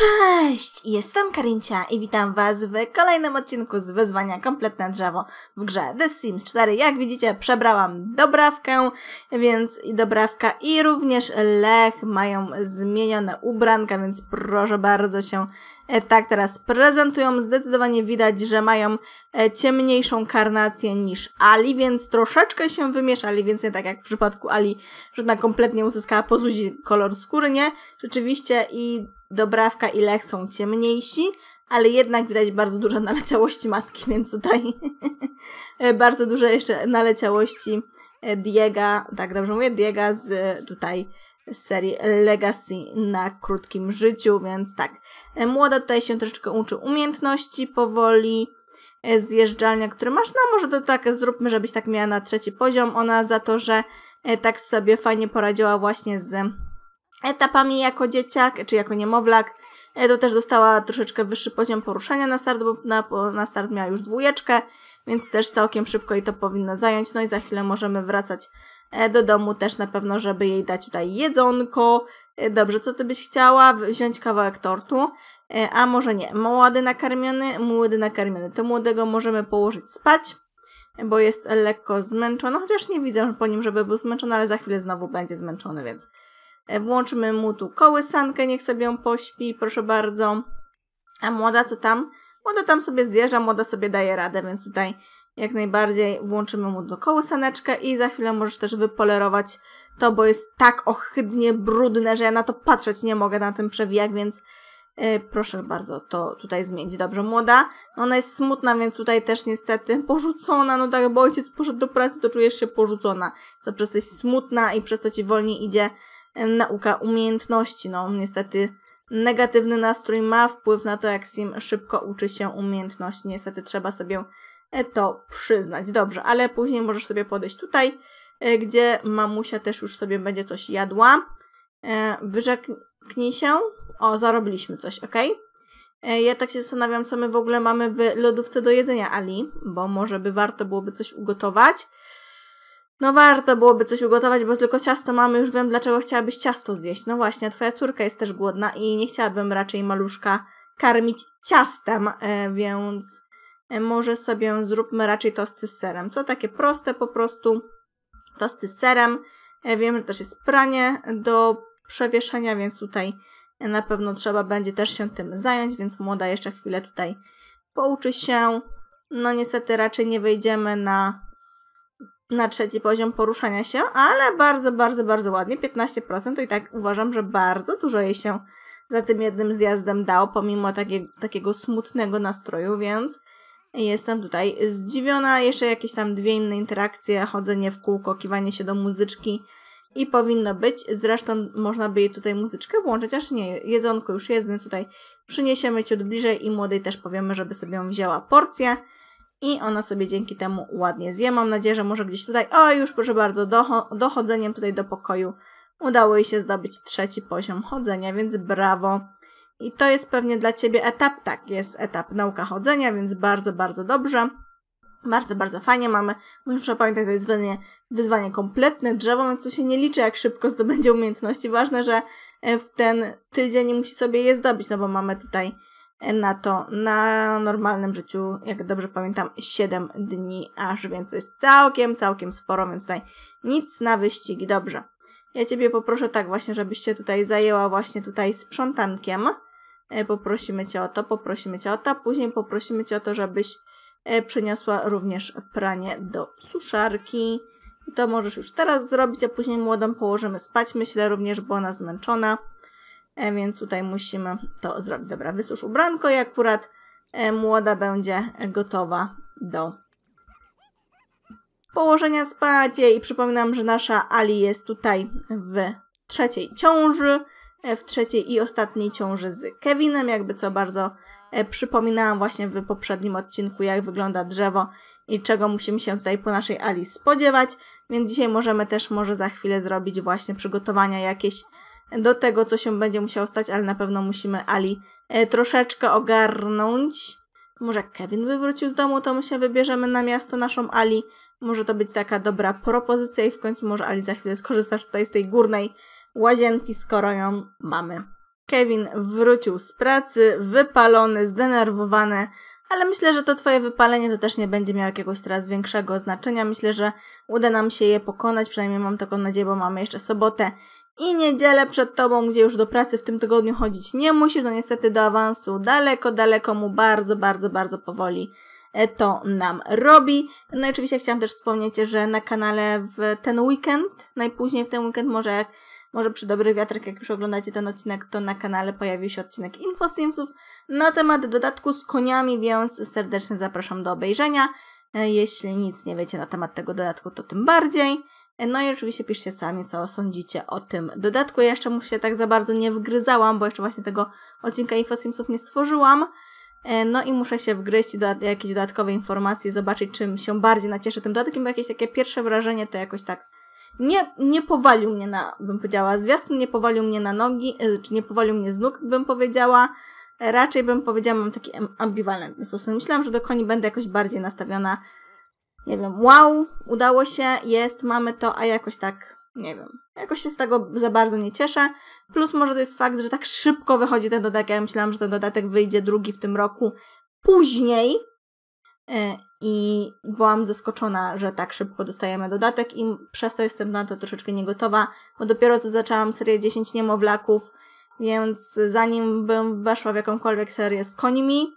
Cześć! Jestem Karincia i witam Was w kolejnym odcinku z wyzwania Kompletne Drzewo w grze The Sims 4. Jak widzicie, przebrałam dobrawkę, więc i dobrawka i również Lech mają zmienione ubranka, więc proszę bardzo się E, tak teraz prezentują. Zdecydowanie widać, że mają e, ciemniejszą karnację niż Ali, więc troszeczkę się wymieszali, więc nie tak jak w przypadku Ali, że ona kompletnie uzyskała po Zuzi kolor skóry, nie? Rzeczywiście i Dobrawka i Lech są ciemniejsi, ale jednak widać bardzo dużo naleciałości matki, więc tutaj e, bardzo dużo jeszcze naleciałości Diega, tak dobrze mówię, Diega z tutaj serii Legacy na krótkim życiu, więc tak. E, młoda tutaj się troszeczkę uczy umiejętności powoli, e, zjeżdżalnia, które masz, no może to tak zróbmy, żebyś tak miała na trzeci poziom. Ona za to, że e, tak sobie fajnie poradziła właśnie z etapami jako dzieciak, czy jako niemowlak, to też dostała troszeczkę wyższy poziom poruszania na start, bo na, na start miała już dwójeczkę, więc też całkiem szybko i to powinno zająć. No i za chwilę możemy wracać E, do domu też na pewno, żeby jej dać tutaj jedzonko. E, dobrze, co ty byś chciała? Wziąć kawałek tortu. E, a może nie, młody nakarmiony, młody nakarmiony. To młodego możemy położyć spać, bo jest lekko zmęczony, chociaż nie widzę po nim, żeby był zmęczony, ale za chwilę znowu będzie zmęczony, więc włączmy mu tu kołysankę, niech sobie ją pośpi, proszę bardzo. A młoda co tam? Młoda tam sobie zjeżdża, młoda sobie daje radę, więc tutaj jak najbardziej włączymy mu do saneczkę i za chwilę możesz też wypolerować to, bo jest tak ohydnie brudne, że ja na to patrzeć nie mogę na tym przewijak, więc yy, proszę bardzo to tutaj zmienić. Dobrze, młoda, no ona jest smutna, więc tutaj też niestety porzucona, no tak, bo ojciec poszedł do pracy, to czujesz się porzucona. co przez to jest smutna i przez to ci wolniej idzie y, nauka umiejętności. No niestety negatywny nastrój ma wpływ na to, jak Sim szybko uczy się umiejętności. Niestety trzeba sobie E, to przyznać. Dobrze, ale później możesz sobie podejść tutaj, e, gdzie mamusia też już sobie będzie coś jadła. E, wyrzeknij się. O, zarobiliśmy coś, ok? Ja tak się zastanawiam, co my w ogóle mamy w lodówce do jedzenia Ali, bo może by warto byłoby coś ugotować. No warto byłoby coś ugotować, bo tylko ciasto mamy, już wiem dlaczego chciałabyś ciasto zjeść. No właśnie, twoja córka jest też głodna i nie chciałabym raczej maluszka karmić ciastem, więc E, może sobie zróbmy raczej tosty z serem. Co takie proste po prostu, tosty z serem. E, Wiem, że też jest pranie do przewieszenia, więc tutaj e, na pewno trzeba będzie też się tym zająć, więc młoda jeszcze chwilę tutaj pouczy się. No niestety raczej nie wejdziemy na, na trzeci poziom poruszania się, ale bardzo, bardzo, bardzo ładnie, 15% to i tak uważam, że bardzo dużo jej się za tym jednym zjazdem dało, pomimo takie, takiego smutnego nastroju, więc Jestem tutaj zdziwiona. Jeszcze jakieś tam dwie inne interakcje, chodzenie w kółko, kiwanie się do muzyczki i powinno być. Zresztą można by jej tutaj muzyczkę włączyć, aż nie, jedzonko już jest, więc tutaj przyniesiemy ciut bliżej i młodej też powiemy, żeby sobie ją wzięła porcję i ona sobie dzięki temu ładnie zje. Mam nadzieję, że może gdzieś tutaj, o już proszę bardzo, dochodzeniem tutaj do pokoju udało jej się zdobyć trzeci poziom chodzenia, więc brawo. I to jest pewnie dla Ciebie etap, tak, jest etap nauka chodzenia, więc bardzo, bardzo dobrze. Bardzo, bardzo fajnie mamy. Muszę pamiętać, to jest wyzwanie, wyzwanie kompletne, drzewo, więc tu się nie liczy, jak szybko zdobędzie umiejętności. Ważne, że e, w ten tydzień musi sobie je zdobyć, no bo mamy tutaj e, na to na normalnym życiu, jak dobrze pamiętam, 7 dni aż, więc to jest całkiem, całkiem sporo, więc tutaj nic na wyścig, dobrze. Ja Ciebie poproszę tak właśnie, żebyś się tutaj zajęła właśnie tutaj sprzątankiem. E, poprosimy Cię o to, poprosimy Cię o to, później poprosimy Cię o to, żebyś e, przeniosła również pranie do suszarki. I to możesz już teraz zrobić, a później młodą położymy spać. Myślę również, bo ona zmęczona, e, więc tutaj musimy to zrobić. Dobra, wysusz ubranko i akurat młoda będzie gotowa do położenia spać. I przypominam, że nasza Ali jest tutaj w trzeciej ciąży. E, w trzeciej i ostatniej ciąży z Kevinem, jakby co bardzo e, przypominałam właśnie w poprzednim odcinku, jak wygląda drzewo i czego musimy się tutaj po naszej Ali spodziewać, więc dzisiaj możemy też może za chwilę zrobić właśnie przygotowania jakieś do tego, co się będzie musiało stać, ale na pewno musimy Ali e, troszeczkę ogarnąć. Może Kevin by wrócił z domu, to my się wybierzemy na miasto naszą Ali. Może to być taka dobra propozycja i w końcu może Ali za chwilę skorzystasz tutaj z tej górnej łazienki, skoro ją mamy. Kevin wrócił z pracy, wypalony, zdenerwowany, ale myślę, że to twoje wypalenie to też nie będzie miało jakiegoś teraz większego znaczenia. Myślę, że uda nam się je pokonać, przynajmniej mam taką nadzieję, bo mamy jeszcze sobotę i niedzielę przed tobą, gdzie już do pracy w tym tygodniu chodzić nie musisz, no niestety do awansu daleko, daleko mu bardzo, bardzo, bardzo powoli e, to nam robi. No i oczywiście chciałam też wspomnieć, że na kanale w ten weekend, najpóźniej w ten weekend, może jak może przy dobry wiatrek, jak już oglądacie ten odcinek, to na kanale pojawił się odcinek InfoSimsów na temat dodatku z koniami, więc serdecznie zapraszam do obejrzenia. E, jeśli nic nie wiecie na temat tego dodatku, to tym bardziej. E, no i oczywiście piszcie sami, co sądzicie o tym dodatku. Ja jeszcze mu się tak za bardzo nie wgryzałam, bo jeszcze właśnie tego odcinka InfoSimsów nie stworzyłam. E, no i muszę się wgryźć do jakiejś dodatkowej informacji, zobaczyć czym się bardziej nacieszę tym dodatkiem, bo jakieś takie pierwsze wrażenie to jakoś tak nie, nie powalił mnie na, bym powiedziała, zwiastun nie powalił mnie na nogi, e, czy nie powalił mnie z nóg, bym powiedziała. E, raczej bym powiedziała, mam taki ambiwalentny stosunek. Myślałam, że do koni będę jakoś bardziej nastawiona, nie wiem, wow, udało się, jest, mamy to, a jakoś tak, nie wiem, jakoś się z tego za bardzo nie cieszę. Plus może to jest fakt, że tak szybko wychodzi ten dodatek. Ja myślałam, że ten dodatek wyjdzie drugi w tym roku później, E, i byłam zaskoczona, że tak szybko dostajemy dodatek i przez to jestem na to troszeczkę niegotowa, bo dopiero co zaczęłam serię 10 niemowlaków, więc zanim bym weszła w jakąkolwiek serię z końmi,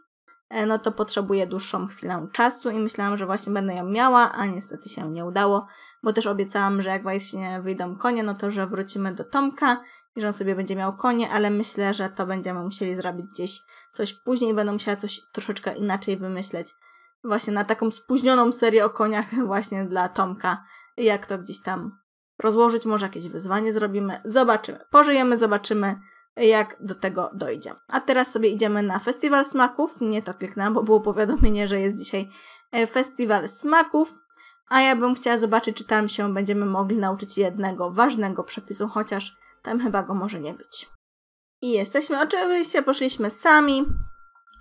e, no to potrzebuję dłuższą chwilę czasu i myślałam, że właśnie będę ją miała, a niestety się nie udało, bo też obiecałam, że jak właśnie wyjdą konie, no to że wrócimy do Tomka i że on sobie będzie miał konie, ale myślę, że to będziemy musieli zrobić gdzieś coś później, będę musiała coś troszeczkę inaczej wymyśleć właśnie na taką spóźnioną serię o koniach właśnie dla Tomka. Jak to gdzieś tam rozłożyć, może jakieś wyzwanie zrobimy, zobaczymy. Pożyjemy, zobaczymy, jak do tego dojdzie. A teraz sobie idziemy na Festiwal Smaków. Nie to kliknęłam, bo było powiadomienie, że jest dzisiaj e, Festiwal Smaków. A ja bym chciała zobaczyć, czy tam się będziemy mogli nauczyć jednego ważnego przepisu, chociaż tam chyba go może nie być. I jesteśmy, oczywiście poszliśmy sami,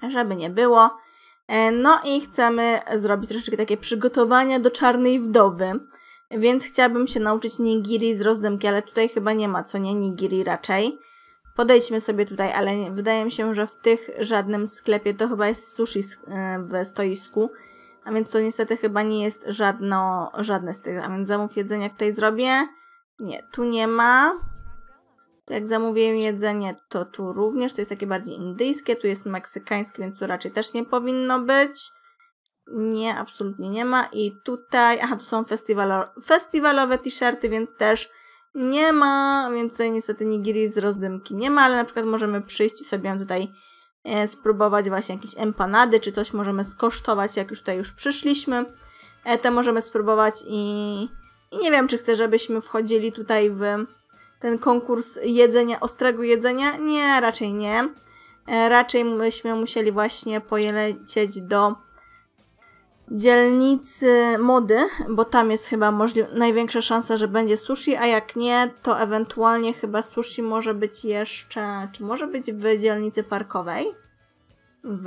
żeby nie było. E, no i chcemy zrobić troszeczkę takie przygotowania do czarnej wdowy. Więc chciałabym się nauczyć nigiri z rozdymki, ale tutaj chyba nie ma, co nie? Nigiri raczej. Podejdźmy sobie tutaj, ale wydaje mi się, że w tych żadnym sklepie to chyba jest sushi e, w stoisku. A więc to niestety chyba nie jest żadno, żadne z tych. A więc zamów jedzenia tutaj zrobię. Nie, tu nie ma. Jak zamówiłem jedzenie, to tu również, to jest takie bardziej indyjskie, tu jest meksykańskie, więc tu raczej też nie powinno być. Nie, absolutnie nie ma. I tutaj, aha, tu są festiwalo, festiwalowe t-shirty, więc też nie ma, więc tutaj niestety nigiri z rozdymki nie ma, ale na przykład możemy przyjść i sobie tutaj e, spróbować właśnie jakieś empanady, czy coś możemy skosztować, jak już tutaj już przyszliśmy. E, to możemy spróbować i, i nie wiem, czy chcę, żebyśmy wchodzili tutaj w ten konkurs jedzenia, ostrego jedzenia? Nie, raczej nie. E, raczej myśmy musieli właśnie polecieć do dzielnicy mody, bo tam jest chyba największa szansa, że będzie sushi, a jak nie, to ewentualnie chyba sushi może być jeszcze, czy może być w dzielnicy parkowej, w,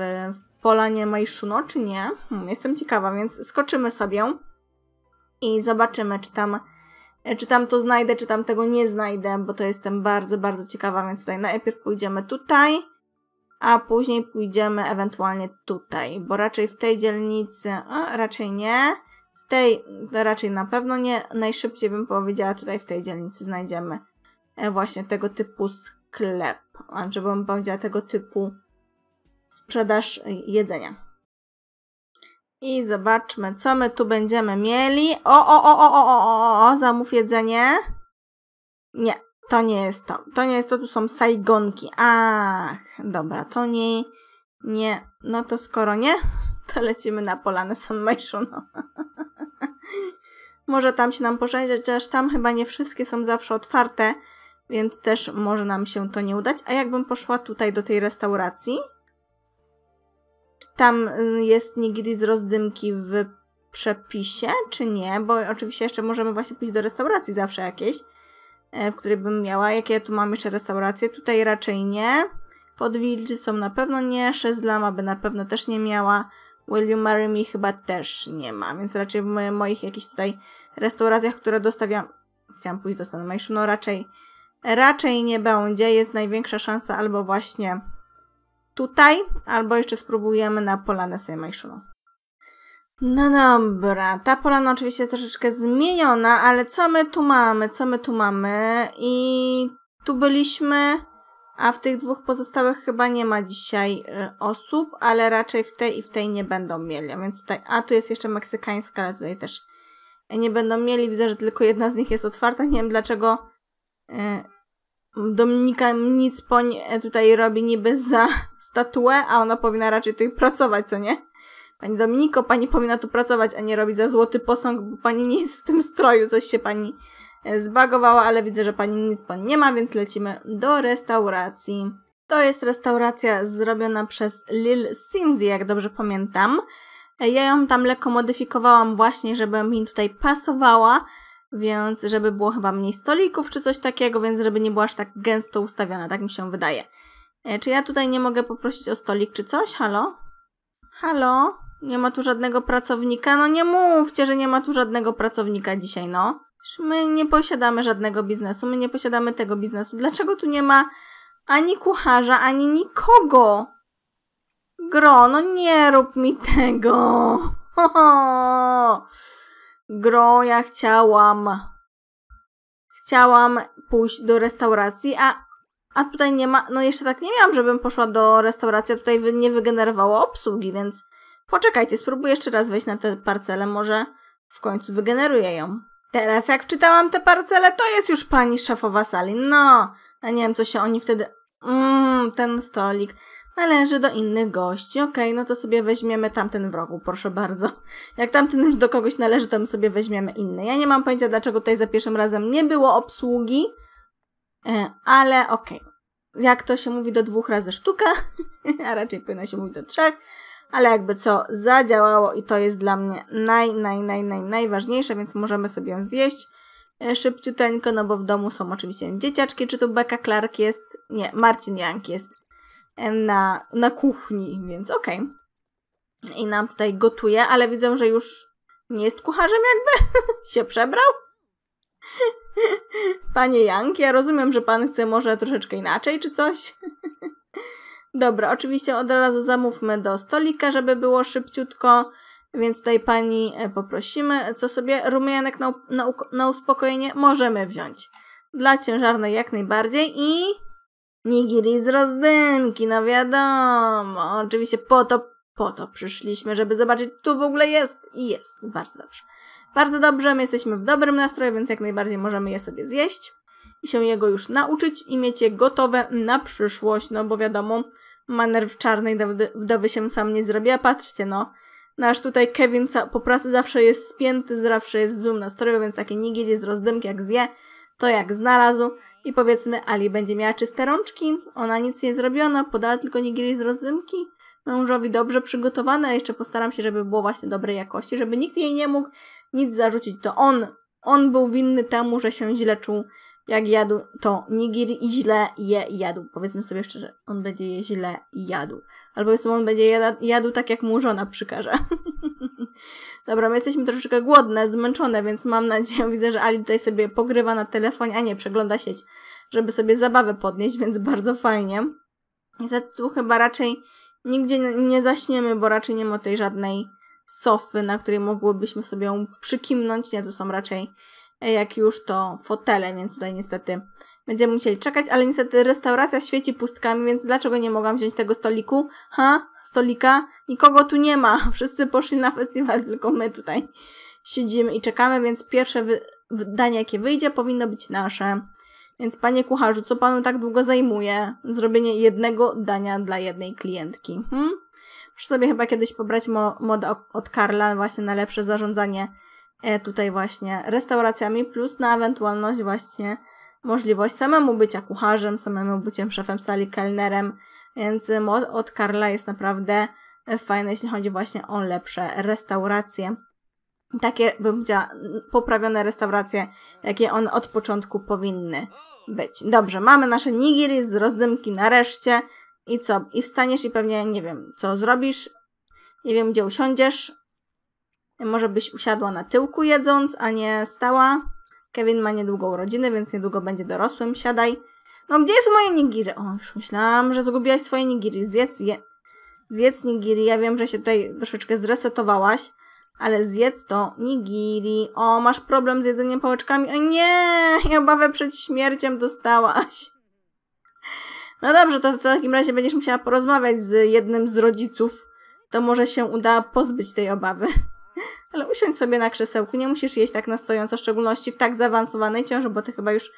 w Polanie Majszuno, czy nie? Hmm, jestem ciekawa, więc skoczymy sobie i zobaczymy, czy tam czy tam to znajdę, czy tam tego nie znajdę, bo to jestem bardzo, bardzo ciekawa, więc tutaj najpierw pójdziemy tutaj, a później pójdziemy ewentualnie tutaj, bo raczej w tej dzielnicy, a, raczej nie, w tej raczej na pewno nie, najszybciej bym powiedziała tutaj w tej dzielnicy znajdziemy e, właśnie tego typu sklep, a bym powiedziała tego typu sprzedaż jedzenia. I zobaczmy, co my tu będziemy mieli. O, o, o, o, o, o, o, o, zamów jedzenie. Nie, to nie jest to. To nie jest to, tu są sajgonki. Ach, dobra, to nie. Nie, no to skoro nie, to lecimy na polanę San Myshuno. może tam się nam poszczęścić, chociaż tam chyba nie wszystkie są zawsze otwarte, więc też może nam się to nie udać. A jakbym poszła tutaj do tej restauracji, czy tam y, jest nigdy z rozdymki w przepisie, czy nie? Bo oczywiście jeszcze możemy właśnie pójść do restauracji zawsze jakieś, e, w której bym miała. Jakie ja tu mam jeszcze restauracje? Tutaj raczej nie. Podwilży są na pewno nie. Szezlam by na pewno też nie miała. Will You Marry Me chyba też nie ma, więc raczej w moich jakichś tutaj restauracjach, które dostawiam, chciałam pójść do San Maishu, no raczej, raczej nie będzie. Jest największa szansa albo właśnie tutaj, albo jeszcze spróbujemy na polanę Sejmajszulu. No dobra, ta polana oczywiście troszeczkę zmieniona, ale co my tu mamy? Co my tu mamy? I tu byliśmy, a w tych dwóch pozostałych chyba nie ma dzisiaj y, osób, ale raczej w tej i w tej nie będą mieli. A więc tutaj, a tu jest jeszcze meksykańska, ale tutaj też nie będą mieli. Widzę, że tylko jedna z nich jest otwarta. Nie wiem dlaczego y, Dominika Nicpoń tutaj robi niby za statuę, a ona powinna raczej tutaj pracować, co nie? Pani Dominiko, pani powinna tu pracować, a nie robić za złoty posąg, bo pani nie jest w tym stroju, coś się pani e, zbagowała, ale widzę, że pani nic pani nie ma, więc lecimy do restauracji. To jest restauracja zrobiona przez Lil Simsy, jak dobrze pamiętam. E, ja ją tam lekko modyfikowałam właśnie, żeby mi tutaj pasowała, więc żeby było chyba mniej stolików czy coś takiego, więc żeby nie była aż tak gęsto ustawiona, tak mi się wydaje. E, czy ja tutaj nie mogę poprosić o stolik czy coś? Halo? Halo? Nie ma tu żadnego pracownika? No nie mówcie, że nie ma tu żadnego pracownika dzisiaj, no. My nie posiadamy żadnego biznesu, my nie posiadamy tego biznesu. Dlaczego tu nie ma ani kucharza, ani nikogo? Gro, no nie rób mi tego. Ho, ho. Gro, ja chciałam. Chciałam pójść do restauracji, a a tutaj nie ma, no jeszcze tak nie miałam, żebym poszła do restauracji, a tutaj nie wygenerowało obsługi, więc poczekajcie, spróbuję jeszcze raz wejść na tę parcelę, może w końcu wygeneruję ją. Teraz jak wczytałam tę parcelę, to jest już pani szefowa sali. No, ja no nie wiem, co się oni wtedy... Mmm, ten stolik należy do innych gości. Okej, okay, no to sobie weźmiemy tamten w rogu, proszę bardzo. Jak tamten już do kogoś należy, to my sobie weźmiemy inny. Ja nie mam pojęcia, dlaczego tutaj za pierwszym razem nie było obsługi. E, ale okej. Okay. Jak to się mówi do dwóch razy sztuka, a raczej powinno się mówić do trzech, ale jakby co zadziałało i to jest dla mnie naj, naj, naj, naj, najważniejsze, więc możemy sobie ją zjeść e, szybciuteńko, no bo w domu są oczywiście dzieciaczki, czy tu Beka Clark jest, nie, Marcin Jank jest e, na, na kuchni, więc okej. Okay. I nam tutaj gotuje, ale widzę, że już nie jest kucharzem jakby, się przebrał. Panie Janki, ja rozumiem, że pan chce może troszeczkę inaczej czy coś. Dobra, oczywiście od razu zamówmy do stolika, żeby było szybciutko. Więc tutaj pani e, poprosimy, co sobie rumianek na, na, na uspokojenie możemy wziąć. Dla ciężarnej jak najbardziej i nigiri z rozdymki, no wiadomo. Oczywiście po to, po to przyszliśmy, żeby zobaczyć, tu w ogóle jest i jest. Bardzo dobrze bardzo dobrze, my jesteśmy w dobrym nastroju, więc jak najbardziej możemy je sobie zjeść i się jego już nauczyć i mieć je gotowe na przyszłość, no bo wiadomo, maner w czarnej wdowy, się sam nie zrobi, a patrzcie no, nasz tutaj Kevin po pracy zawsze jest spięty, zawsze jest w złym nastroju, więc takie nigili z rozdymki jak zje, to jak znalazł i powiedzmy Ali będzie miała czyste rączki, ona nic nie zrobiona, podała tylko nigili z rozdymki, mężowi dobrze przygotowane, jeszcze postaram się, żeby było właśnie dobrej jakości, żeby nikt jej nie mógł nic zarzucić. To on, on był winny temu, że się źle czuł, jak jadł to nigiri i źle je jadł. Powiedzmy sobie szczerze, on będzie je źle jadł. Albo powiedzmy, on będzie jadł, jadł tak, jak mu żona przykaże. Dobra, my jesteśmy troszeczkę głodne, zmęczone, więc mam nadzieję, widzę, że Ali tutaj sobie pogrywa na telefonie, a nie, przegląda sieć, żeby sobie zabawę podnieść, więc bardzo fajnie. Niestety tu chyba raczej nigdzie nie zaśniemy, bo raczej nie ma tutaj żadnej sofy, na której mogłybyśmy sobie ją przykimnąć. Nie, tu są raczej e, jak już to fotele, więc tutaj niestety będziemy musieli czekać, ale niestety restauracja świeci pustkami, więc dlaczego nie mogłam wziąć tego stoliku? Ha? Stolika? Nikogo tu nie ma. Wszyscy poszli na festiwal, tylko my tutaj siedzimy i czekamy, więc pierwsze danie wydanie, jakie wyjdzie, powinno być nasze. Więc panie kucharzu, co panu tak długo zajmuje zrobienie jednego dania dla jednej klientki? Hmm? Muszę sobie chyba kiedyś pobrać mo mod od Karla właśnie na lepsze zarządzanie e, tutaj właśnie restauracjami, plus na ewentualność właśnie możliwość samemu bycia kucharzem, samemu byciem szefem sali, kelnerem, więc mod od Karla jest naprawdę e, fajny, jeśli chodzi właśnie o lepsze restauracje. Takie, bym powiedział poprawione restauracje, jakie on od początku powinny być. Dobrze, mamy nasze nigiri z rozdymki nareszcie. I co? I wstaniesz i pewnie nie wiem, co zrobisz. Nie wiem, gdzie usiądziesz. Może byś usiadła na tyłku jedząc, a nie stała. Kevin ma niedługo urodziny, więc niedługo będzie dorosłym. Siadaj. No gdzie jest moje nigiri? O, już myślałam, że zgubiłaś swoje nigiri. Zjedz je. Zjedz nigiri. Ja wiem, że się tutaj troszeczkę zresetowałaś, ale zjedz to nigiri. O, masz problem z jedzeniem pałeczkami? O nie, ja obawę przed śmiercią dostałaś. No dobrze, to w takim razie będziesz musiała porozmawiać z jednym z rodziców. To może się uda pozbyć tej obawy. Ale usiądź sobie na krzesełku, nie musisz jeść tak na stojąco, w szczególności w tak zaawansowanej ciąży, bo ty chyba już,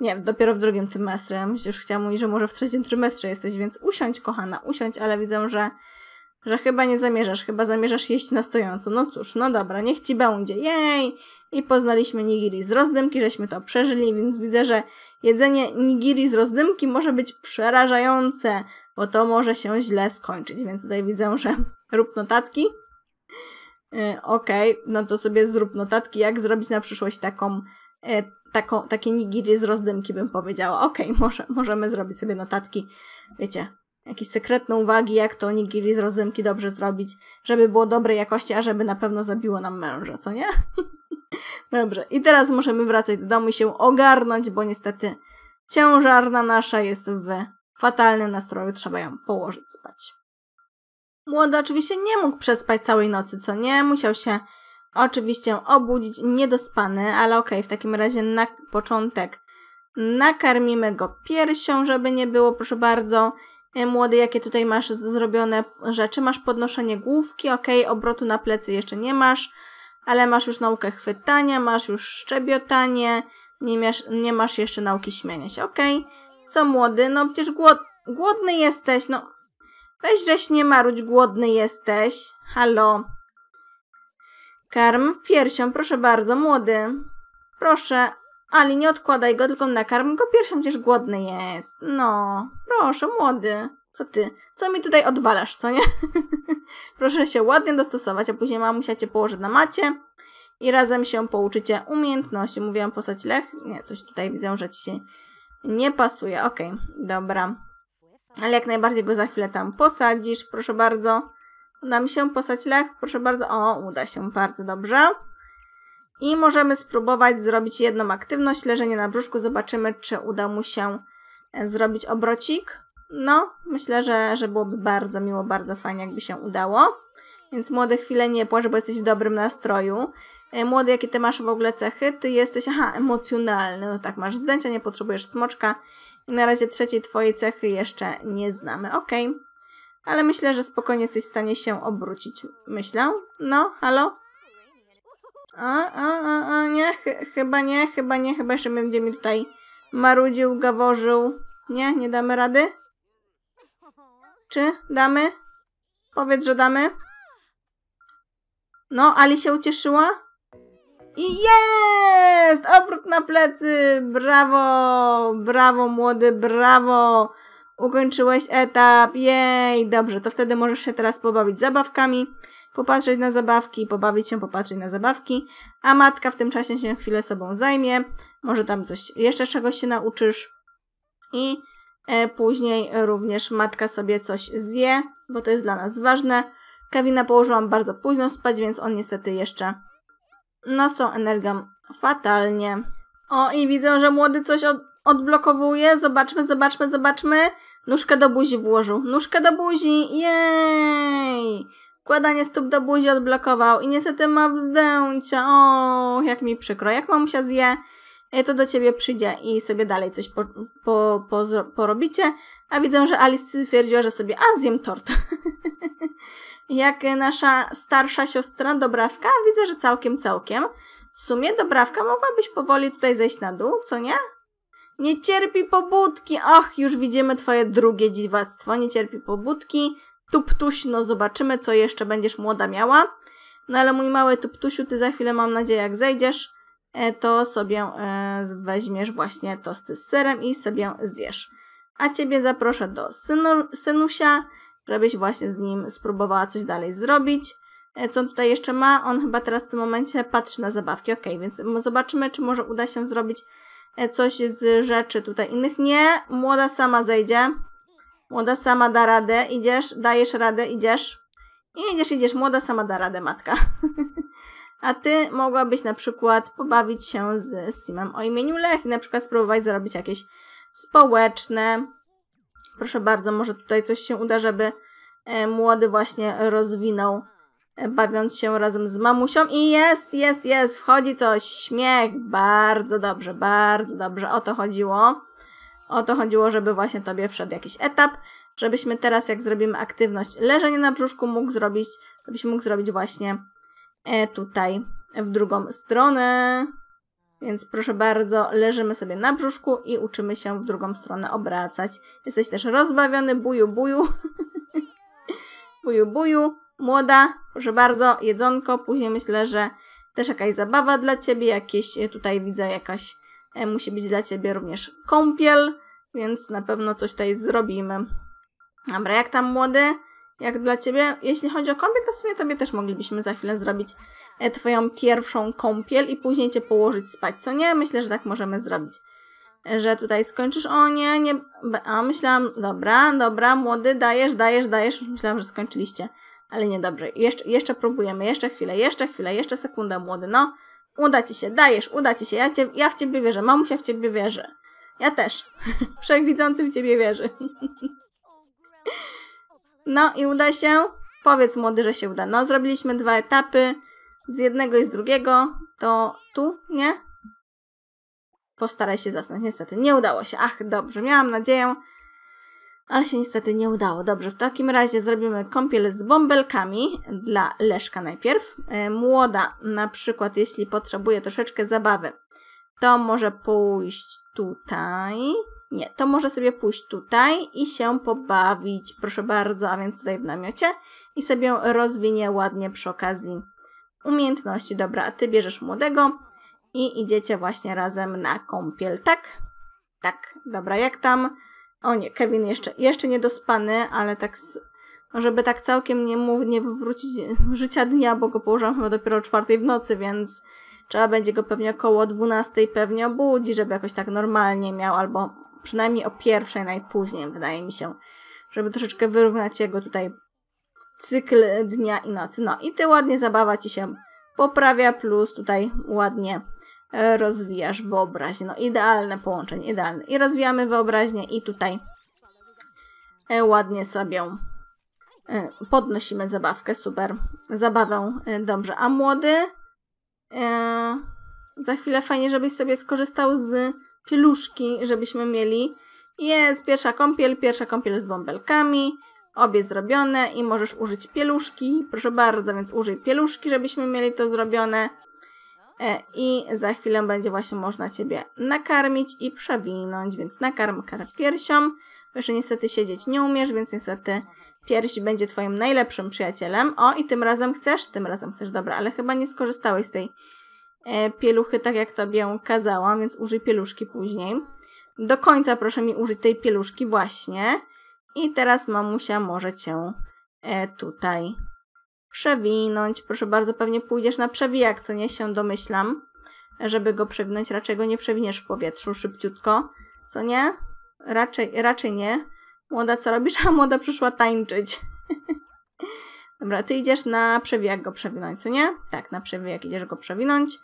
nie, dopiero w drugim trymestrze. Ja już chciała mówić, że może w trzecim trymestrze jesteś, więc usiądź, kochana, usiądź, ale widzę, że, że chyba nie zamierzasz, chyba zamierzasz jeść na stojąco. No cóż, no dobra, niech ci będzie. Jej! i poznaliśmy nigiri z rozdymki, żeśmy to przeżyli, więc widzę, że jedzenie nigiri z rozdymki może być przerażające, bo to może się źle skończyć, więc tutaj widzę, że rób notatki. Yy, Okej, okay, no to sobie zrób notatki, jak zrobić na przyszłość taką, yy, taką takie nigiri z rozdymki, bym powiedziała. Okej, okay, może, możemy zrobić sobie notatki, wiecie, jakieś sekretne uwagi, jak to nigiri z rozdymki dobrze zrobić, żeby było dobrej jakości, a żeby na pewno zabiło nam męża, co nie? Dobrze, i teraz możemy wracać do domu i się ogarnąć, bo niestety ciężarna nasza jest w fatalnym nastroju, trzeba ją położyć spać. Młody oczywiście nie mógł przespać całej nocy, co nie? Musiał się oczywiście obudzić niedospany, ale okej, okay, w takim razie na początek nakarmimy go piersią, żeby nie było, proszę bardzo. E, młody, jakie tutaj masz zrobione rzeczy? Masz podnoszenie główki, okej, okay, obrotu na plecy jeszcze nie masz ale masz już naukę chwytania, masz już szczebiotanie, nie masz, nie masz jeszcze nauki śmiania się. Okej, okay. co młody, no przecież głod, głodny jesteś, no weź żeś nie maruć, głodny jesteś. Halo. Karm piersią, proszę bardzo, młody. Proszę, Ali, nie odkładaj go, tylko nakarm go piersią, przecież głodny jest. No, proszę, młody. Co ty? Co mi tutaj odwalasz, co nie? Proszę się ładnie dostosować, a później mamusia cię położyć na macie i razem się pouczycie umiejętności. Mówiłam postać Lech? Nie, coś tutaj widzę, że ci się nie pasuje. Okej, okay, dobra. Ale jak najbardziej go za chwilę tam posadzisz, proszę bardzo. Uda mi się posać Lech? Proszę bardzo. O, uda się, bardzo dobrze. I możemy spróbować zrobić jedną aktywność, leżenie na brzuszku. Zobaczymy, czy uda mu się zrobić obrocik. No, myślę, że, że byłoby bardzo miło, bardzo fajnie, jakby się udało. Więc młody chwilę nie płacz, bo jesteś w dobrym nastroju. E, młody, jakie ty masz w ogóle cechy? Ty jesteś, aha, emocjonalny. No tak, masz zdjęcia, nie potrzebujesz smoczka. I na razie trzeciej twojej cechy jeszcze nie znamy. Okej. Okay. Ale myślę, że spokojnie jesteś w stanie się obrócić. Myślę? No, halo? A, a, a, a nie, ch chyba nie, chyba nie, chyba jeszcze będzie mi tutaj marudził, gaworzył. Nie, nie damy rady? Czy damy? Powiedz, że damy. No, Ali się ucieszyła. I jest! Obrót na plecy! Brawo! Brawo, młody, brawo! Ukończyłeś etap, jej! Dobrze, to wtedy możesz się teraz pobawić zabawkami, popatrzeć na zabawki, pobawić się, popatrzeć na zabawki, a matka w tym czasie się chwilę sobą zajmie, może tam coś jeszcze czegoś się nauczysz i E, później również matka sobie coś zje, bo to jest dla nas ważne. Kevina położyłam bardzo późno spać, więc on niestety jeszcze no z tą energią fatalnie. O i widzę, że młody coś od, odblokowuje. Zobaczmy, zobaczmy, zobaczmy. Nóżkę do buzi włożył. Nóżkę do buzi. Jej! Kładanie stóp do buzi odblokował i niestety ma wzdęcia. O, jak mi przykro. Jak mamusia zje, E, to do ciebie przyjdzie i sobie dalej coś po, po, po, porobicie. A widzę, że Alice stwierdziła, że sobie, a zjem tort. Jak nasza starsza siostra Dobrawka, widzę, że całkiem, całkiem. W sumie Dobrawka mogłabyś powoli tutaj zejść na dół, co nie? Nie cierpi pobudki. Och, już widzimy twoje drugie dziwactwo. Nie cierpi pobudki. Tuptuś, no zobaczymy, co jeszcze będziesz młoda miała. No ale mój mały Tuptusiu, ty za chwilę mam nadzieję, jak zejdziesz, E, to sobie e, weźmiesz właśnie tosty z serem i sobie zjesz. A Ciebie zaproszę do synu, synusia, żebyś właśnie z nim spróbowała coś dalej zrobić. E, co on tutaj jeszcze ma? On chyba teraz w tym momencie patrzy na zabawki. Ok, więc zobaczymy, czy może uda się zrobić coś z rzeczy tutaj innych. Nie, młoda sama zejdzie. Młoda sama da radę. Idziesz, dajesz radę, idziesz. I idziesz, idziesz. Młoda sama da radę, matka. a ty mogłabyś na przykład pobawić się z simem o imieniu Lech i na przykład spróbować zrobić jakieś społeczne. Proszę bardzo, może tutaj coś się uda, żeby e, młody właśnie rozwinął, e, bawiąc się razem z mamusią. I jest, jest, jest, wchodzi coś, śmiech. Bardzo dobrze, bardzo dobrze, o to chodziło. O to chodziło, żeby właśnie tobie wszedł jakiś etap, żebyśmy teraz, jak zrobimy aktywność leżenie na brzuszku, mógł zrobić, żebyś mógł zrobić właśnie E, tutaj w drugą stronę. Więc proszę bardzo, leżymy sobie na brzuszku i uczymy się w drugą stronę obracać. Jesteś też rozbawiony, buju, buju. buju, buju. Młoda, proszę bardzo, jedzonko. Później myślę, że też jakaś zabawa dla Ciebie, jakieś, e, tutaj widzę jakaś, e, musi być dla Ciebie również kąpiel, więc na pewno coś tutaj zrobimy. Dobra, jak tam młody? jak dla ciebie. Jeśli chodzi o kąpiel, to w sumie tobie też moglibyśmy za chwilę zrobić e, twoją pierwszą kąpiel i później cię położyć spać, co nie? Myślę, że tak możemy zrobić. E, że tutaj skończysz, o nie, nie, a myślałam, dobra, dobra, młody, dajesz, dajesz, dajesz, już myślałam, że skończyliście. Ale niedobrze, jeszcze, jeszcze próbujemy, jeszcze chwilę, jeszcze chwilę, jeszcze sekunda, młody, no. Uda ci się, dajesz, uda ci się, ja, cię, ja w ciebie wierzę, mamusia w ciebie wierzy. Ja też. Wszechwidzący w ciebie wierzy. No i uda się? Powiedz młody, że się uda. No, zrobiliśmy dwa etapy. Z jednego i z drugiego. To tu, nie? Postaraj się zasnąć. Niestety nie udało się. Ach, dobrze, miałam nadzieję. Ale się niestety nie udało. Dobrze, w takim razie zrobimy kąpiel z bąbelkami dla Leszka najpierw. E, młoda na przykład, jeśli potrzebuje troszeczkę zabawy, to może pójść tutaj. Nie, to może sobie pójść tutaj i się pobawić, proszę bardzo, a więc tutaj w namiocie i sobie rozwinie ładnie przy okazji umiejętności. Dobra, a ty bierzesz młodego i idziecie właśnie razem na kąpiel, tak? Tak, dobra, jak tam? O nie, Kevin jeszcze, jeszcze niedospany, ale tak, żeby tak całkiem nie, mów, nie wrócić życia dnia, bo go położyłam chyba dopiero o czwartej w nocy, więc trzeba będzie go pewnie około 12 pewnie obudzić, żeby jakoś tak normalnie miał, albo przynajmniej o pierwszej najpóźniej, wydaje mi się, żeby troszeczkę wyrównać jego tutaj cykl dnia i nocy. No i ty ładnie zabawa ci się poprawia, plus tutaj ładnie e, rozwijasz wyobraźnię. No idealne połączenie, idealne. I rozwijamy wyobraźnię i tutaj e, ładnie sobie e, podnosimy zabawkę, super. Zabawę dobrze. A młody? Za chwilę fajnie, żebyś sobie skorzystał z pieluszki, żebyśmy mieli. Jest pierwsza kąpiel, pierwsza kąpiel z bąbelkami, obie zrobione i możesz użyć pieluszki, proszę bardzo, więc użyj pieluszki, żebyśmy mieli to zrobione. E, I za chwilę będzie właśnie można Ciebie nakarmić i przewinąć, więc nakarm karm piersią. Jeszcze niestety siedzieć nie umiesz, więc niestety pierś będzie Twoim najlepszym przyjacielem. O, i tym razem chcesz? Tym razem chcesz, dobra, ale chyba nie skorzystałeś z tej E, pieluchy tak jak tobie kazałam, więc użyj pieluszki później. Do końca proszę mi użyć tej pieluszki właśnie. I teraz mamusia może cię e, tutaj przewinąć. Proszę bardzo, pewnie pójdziesz na przewijak, co nie się domyślam. Żeby go przewinąć, raczej go nie przewiniesz w powietrzu szybciutko, co nie? Raczej, raczej nie. Młoda, co robisz? A młoda przyszła tańczyć. Dobra, ty idziesz na przewijak go przewinąć, co nie? Tak, na przewijak idziesz go przewinąć.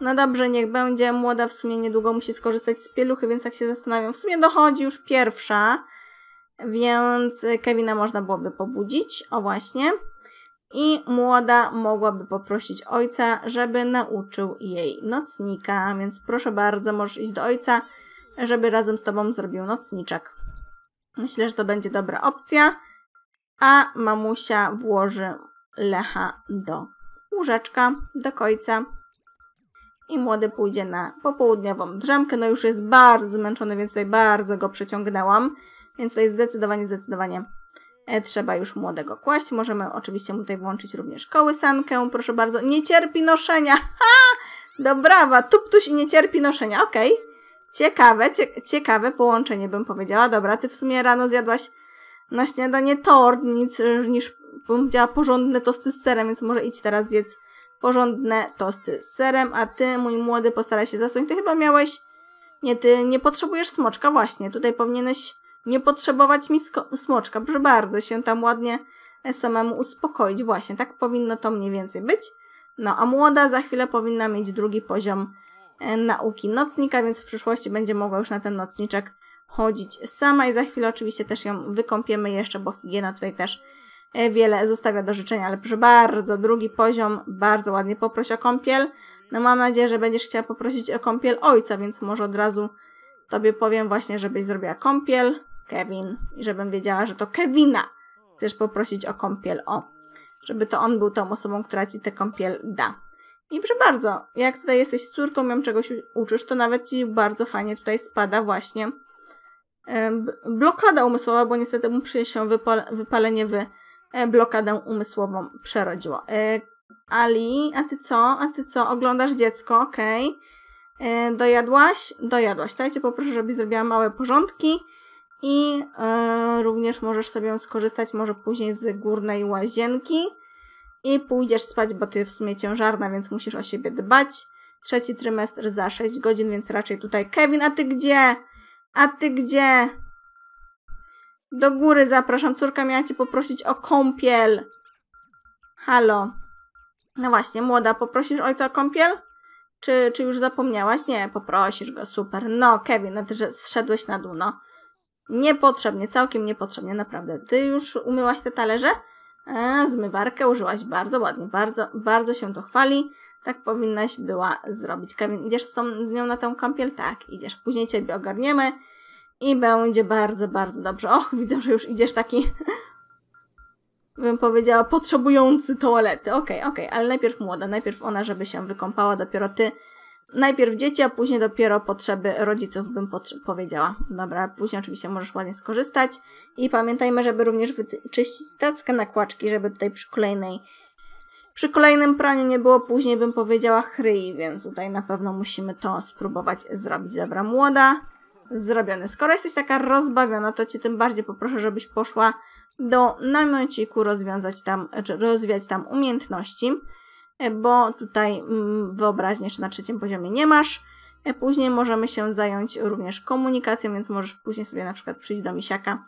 No dobrze, niech będzie. Młoda w sumie niedługo musi skorzystać z pieluchy, więc tak się zastanawiam. W sumie dochodzi już pierwsza, więc Kevina można byłoby pobudzić. O właśnie. I młoda mogłaby poprosić ojca, żeby nauczył jej nocnika, więc proszę bardzo, możesz iść do ojca, żeby razem z tobą zrobił nocniczek. Myślę, że to będzie dobra opcja. A mamusia włoży Lecha do łóżeczka, do końca i młody pójdzie na popołudniową drzemkę. No już jest bardzo zmęczony, więc tutaj bardzo go przeciągnęłam. Więc tutaj zdecydowanie, zdecydowanie e, trzeba już młodego kłaść. Możemy oczywiście mu tutaj włączyć również kołysankę. Proszę bardzo, nie cierpi noszenia. Ha! Dobrawa, no tuptuś i nie cierpi noszenia. Okej. Okay. Ciekawe, cie ciekawe połączenie bym powiedziała. Dobra, ty w sumie rano zjadłaś na śniadanie tort, nic e, niż bym powiedziała porządne tosty z serem, więc może idź teraz zjedz porządne tosty z serem, a ty, mój młody, postaraj się zasnąć. Ty chyba miałeś... Nie, ty nie potrzebujesz smoczka, właśnie. Tutaj powinieneś nie potrzebować mi smoczka. Proszę bardzo, się tam ładnie samemu uspokoić. Właśnie, tak powinno to mniej więcej być. No, a młoda za chwilę powinna mieć drugi poziom e, nauki nocnika, więc w przyszłości będzie mogła już na ten nocniczek chodzić sama i za chwilę oczywiście też ją wykąpiemy jeszcze, bo higiena tutaj też E, wiele zostawia do życzenia, ale proszę bardzo, drugi poziom, bardzo ładnie poproś o kąpiel. No mam nadzieję, że będziesz chciała poprosić o kąpiel ojca, więc może od razu tobie powiem właśnie, żebyś zrobiła kąpiel, Kevin, i żebym wiedziała, że to Kevina chcesz poprosić o kąpiel, o, żeby to on był tą osobą, która ci tę kąpiel da. I proszę bardzo, jak tutaj jesteś córką, ją czegoś uczysz, to nawet ci bardzo fajnie tutaj spada właśnie e, blokada umysłowa, bo niestety mu przyniesie wypalenie w E, blokadę umysłową przerodziło. E, Ali, a ty co? A ty co? Oglądasz dziecko, okej. Okay. E, dojadłaś? Dojadłaś. To poproszę, żebyś zrobiła małe porządki i również możesz sobie skorzystać może później z górnej łazienki i pójdziesz spać, bo ty w sumie ciężarna, więc musisz o siebie dbać. Trzeci trymestr za 6 godzin, więc raczej tutaj Kevin, a ty gdzie? A ty gdzie? Do góry zapraszam. Córka miała cię poprosić o kąpiel. Halo. No właśnie, młoda, poprosisz ojca o kąpiel? Czy, czy już zapomniałaś? Nie, poprosisz go, super. No, Kevin, no ty że zszedłeś na dół, no. Niepotrzebnie, całkiem niepotrzebnie, naprawdę. Ty już umyłaś te talerze? A, e, zmywarkę użyłaś bardzo ładnie, bardzo, bardzo się to chwali. Tak powinnaś była zrobić. Kevin, idziesz z, tą, z nią na tę kąpiel? Tak, idziesz. Później ciebie ogarniemy. I będzie bardzo, bardzo dobrze. Och, widzę, że już idziesz taki, bym powiedziała, potrzebujący toalety. Okej, okay, okej, okay. ale najpierw młoda, najpierw ona, żeby się wykąpała, dopiero ty. Najpierw dzieci, a później dopiero potrzeby rodziców, bym powiedziała. Dobra, później oczywiście możesz ładnie skorzystać. I pamiętajmy, żeby również wyczyścić tackę na kłaczki, żeby tutaj przy kolejnej przy kolejnym praniu nie było później, bym powiedziała, chryi, więc tutaj na pewno musimy to spróbować zrobić. Dobra, młoda zrobiony. Skoro jesteś taka rozbawiona, to cię tym bardziej poproszę, żebyś poszła do namiociku rozwiązać tam, czy rozwijać tam umiejętności, e, bo tutaj mm, wyobraźnie czy na trzecim poziomie nie masz. E, później możemy się zająć również komunikacją, więc możesz później sobie na przykład przyjść do misiaka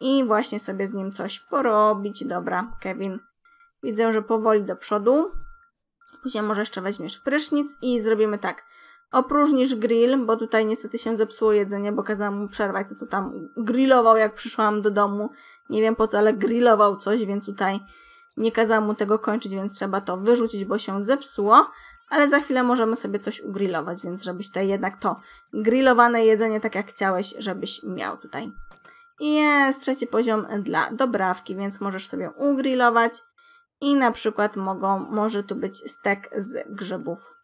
i właśnie sobie z nim coś porobić. Dobra, Kevin, widzę, że powoli do przodu. Później może jeszcze weźmiesz prysznic i zrobimy tak. Opróżnisz grill, bo tutaj niestety się zepsuło jedzenie, bo kazałam mu przerwać to, co tam grillował, jak przyszłam do domu. Nie wiem po co, ale grillował coś, więc tutaj nie kazałam mu tego kończyć, więc trzeba to wyrzucić, bo się zepsuło. Ale za chwilę możemy sobie coś ugrillować, więc żebyś tutaj jednak to grillowane jedzenie, tak jak chciałeś, żebyś miał tutaj. I jest trzeci poziom dla dobrawki, więc możesz sobie ugrillować. I na przykład mogą, może tu być stek z grzybów.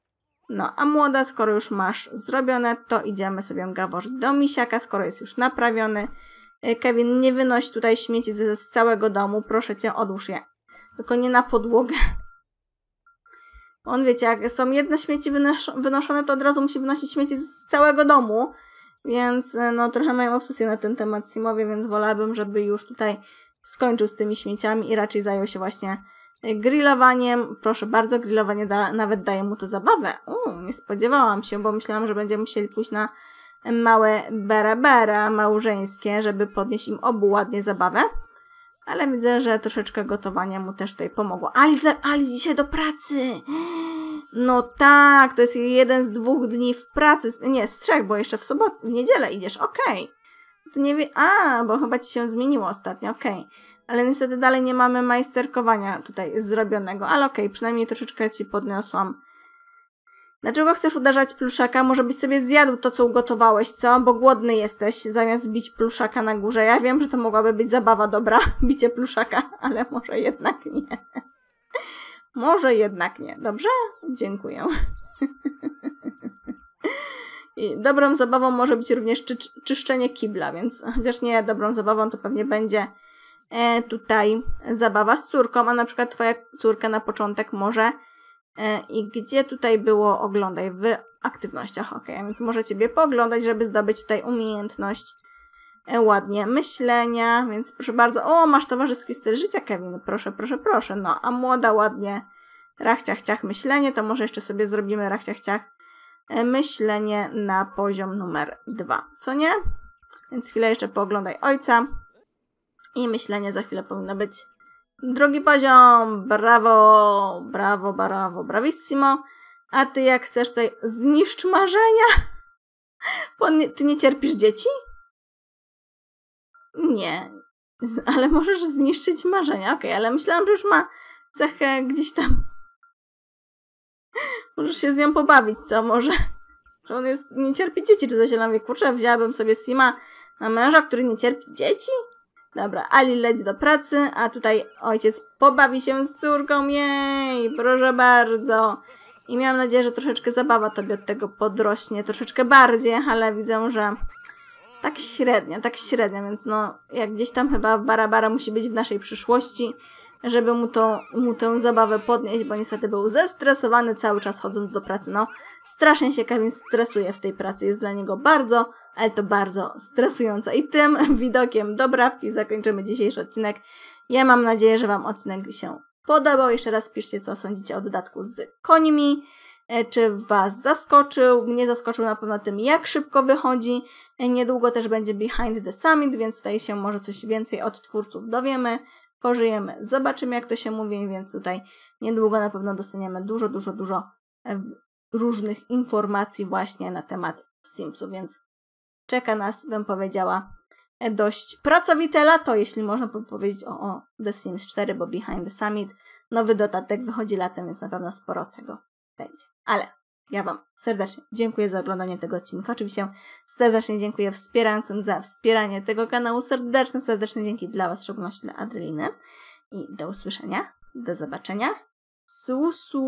No, a młoda, skoro już masz zrobione, to idziemy sobie gaworzyć do misiaka, skoro jest już naprawiony. E, Kevin, nie wynoś tutaj śmieci z, z całego domu, proszę cię, odłóż je. Tylko nie na podłogę. On wiecie, jak są jedne śmieci wynos wynoszone, to od razu musi wynosić śmieci z całego domu. Więc e, no trochę mają obsesję na ten temat Simowie, więc wolałabym, żeby już tutaj skończył z tymi śmieciami i raczej zajął się właśnie Grillowaniem, proszę bardzo, grillowanie da, nawet daje mu to zabawę. U, nie spodziewałam się, bo myślałam, że będziemy musieli pójść na małe berabera małżeńskie, żeby podnieść im obu ładnie zabawę. Ale widzę, że troszeczkę gotowania mu też tutaj pomogło. Ali, Alice dzisiaj do pracy! No tak, to jest jeden z dwóch dni w pracy. Nie, z trzech, bo jeszcze w sobotę, w niedzielę idziesz. Okej. Okay. To nie wie... A, bo chyba ci się zmieniło ostatnio. Okej. Okay ale niestety dalej nie mamy majsterkowania tutaj zrobionego, ale okej, okay, przynajmniej troszeczkę Ci podniosłam. Dlaczego chcesz uderzać pluszaka? Może byś sobie zjadł to, co ugotowałeś, co? Bo głodny jesteś, zamiast bić pluszaka na górze. Ja wiem, że to mogłaby być zabawa dobra, bicie pluszaka, ale może jednak nie. może jednak nie. Dobrze? Dziękuję. I dobrą zabawą może być również czy czyszczenie kibla, więc chociaż nie dobrą zabawą to pewnie będzie E, tutaj zabawa z córką, a na przykład twoja córka na początek może e, i gdzie tutaj było oglądaj? W aktywnościach, ok, więc może Ciebie poglądać, żeby zdobyć tutaj umiejętność e, ładnie myślenia, więc proszę bardzo, o, masz towarzyski styl życia, Kevin, proszę, proszę, proszę, no, a młoda ładnie rachciach, ciach, myślenie, to może jeszcze sobie zrobimy rachciach, ciach, myślenie na poziom numer dwa, co nie? Więc chwilę jeszcze pooglądaj ojca i myślenie za chwilę powinno być. Drugi poziom, brawo, brawo, brawo, brawissimo. A ty jak chcesz tutaj zniszcz marzenia? Ty nie cierpisz dzieci? Nie, ale możesz zniszczyć marzenia. Okej, okay, ale myślałam, że już ma cechę gdzieś tam. Możesz się z nią pobawić, co może? Że on jest, nie cierpi dzieci, czy zasilałam wie, kurczę, wzięłabym sobie Sima na męża, który nie cierpi dzieci? Dobra, Ali leci do pracy, a tutaj ojciec pobawi się z córką, jej, proszę bardzo. I miałam nadzieję, że troszeczkę zabawa tobie od tego podrośnie, troszeczkę bardziej, ale widzę, że tak średnia, tak średnia, więc no, jak gdzieś tam chyba Barabara musi być w naszej przyszłości, żeby mu, to, mu tę zabawę podnieść, bo niestety był zestresowany cały czas chodząc do pracy. No, strasznie się Kevin stresuje w tej pracy, jest dla niego bardzo, ale to bardzo stresujące. I tym widokiem dobrawki zakończymy dzisiejszy odcinek. Ja mam nadzieję, że Wam odcinek się podobał. Jeszcze raz piszcie, co sądzicie o dodatku z końmi. E, czy Was zaskoczył? Mnie zaskoczył na pewno tym, jak szybko wychodzi. E, niedługo też będzie Behind the Summit, więc tutaj się może coś więcej od twórców dowiemy. Pożyjemy, zobaczymy, jak to się mówi, więc tutaj niedługo na pewno dostaniemy dużo, dużo, dużo e, różnych informacji właśnie na temat simsu, więc czeka nas, bym powiedziała, dość pracowite lato, jeśli można powiedzieć o, o The Sims 4, bo Behind the Summit. Nowy dodatek wychodzi latem, więc na pewno sporo tego będzie. Ale ja Wam serdecznie dziękuję za oglądanie tego odcinka. Oczywiście serdecznie dziękuję wspierającym za wspieranie tego kanału. Serdeczne, serdeczne dzięki dla Was, w szczególności dla Adeliny. I do usłyszenia, do zobaczenia. Susu!